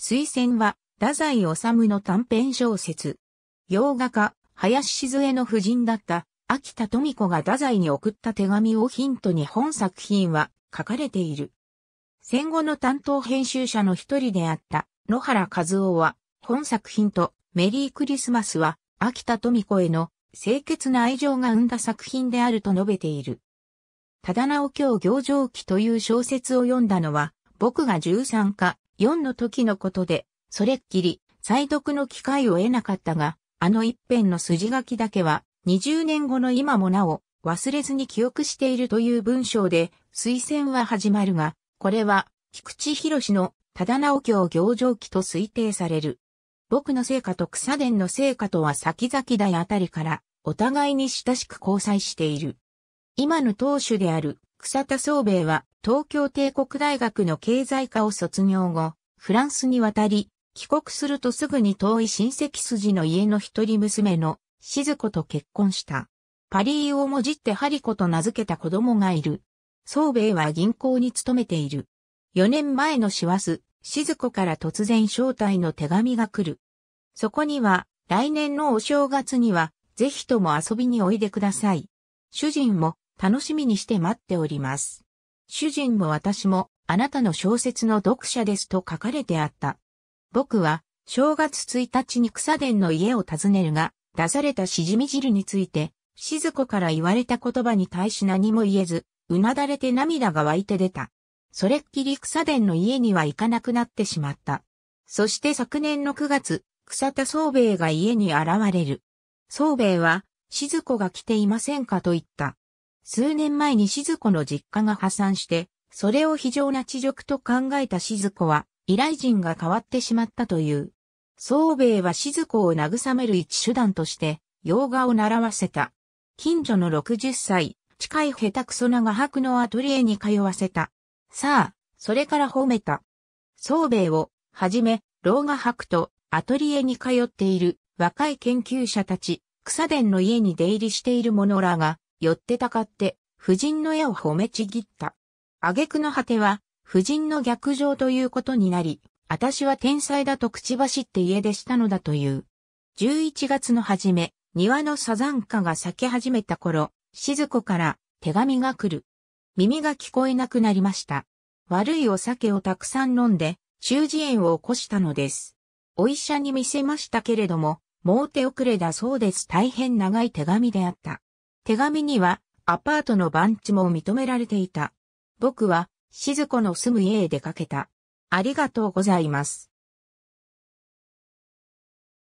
推薦は、太宰治の短編小説。洋画家、林静江の夫人だった、秋田富子が太宰に送った手紙をヒントに本作品は書かれている。戦後の担当編集者の一人であった野原和夫は本作品とメリークリスマスは秋田富子への清潔な愛情が生んだ作品であると述べている。ただなお今行上記という小説を読んだのは僕が13か4の時のことで、それっきり、再読の機会を得なかったが、あの一辺の筋書きだけは、20年後の今もなお、忘れずに記憶しているという文章で、推薦は始まるが、これは、菊池博の、忠直教行上記と推定される。僕の成果と草伝の成果とは先々代あたりから、お互いに親しく交際している。今の当主である草田総兵衛は、東京帝国大学の経済科を卒業後、フランスに渡り、帰国するとすぐに遠い親戚筋の家の一人娘の静子と結婚した。パリーをもじってハリコと名付けた子供がいる。宗兵衛は銀行に勤めている。4年前の師走、静子から突然招待の手紙が来る。そこには、来年のお正月には、ぜひとも遊びにおいでください。主人も楽しみにして待っております。主人も私もあなたの小説の読者ですと書かれてあった。僕は正月1日に草伝の家を訪ねるが、出されたしじみ汁について、静子から言われた言葉に対し何も言えず、うなだれて涙が湧いて出た。それっきり草伝の家には行かなくなってしまった。そして昨年の9月、草田宗兵衛が家に現れる。宗兵衛は、静子が来ていませんかと言った。数年前に静子の実家が破産して、それを非常な恥辱と考えた静子は、依頼人が変わってしまったという。宗兵衛は静子を慰める一手段として、洋画を習わせた。近所の60歳、近い下手くそな画伯のアトリエに通わせた。さあ、それから褒めた。宗兵衛を、はじめ、老画伯とアトリエに通っている若い研究者たち、草伝の家に出入りしている者らが、寄ってたかって、夫人の絵を褒めちぎった。挙句の果ては、夫人の逆上ということになり、私は天才だと口走って家出したのだという。11月の初め、庭のサザンカが咲き始めた頃、静子から手紙が来る。耳が聞こえなくなりました。悪いお酒をたくさん飲んで、中耳炎を起こしたのです。お医者に見せましたけれども、もう手遅れだそうです。大変長い手紙であった。手紙にはアパートの番地も認められていた。僕は、静子の住む家へ出かけた。ありがとうございます。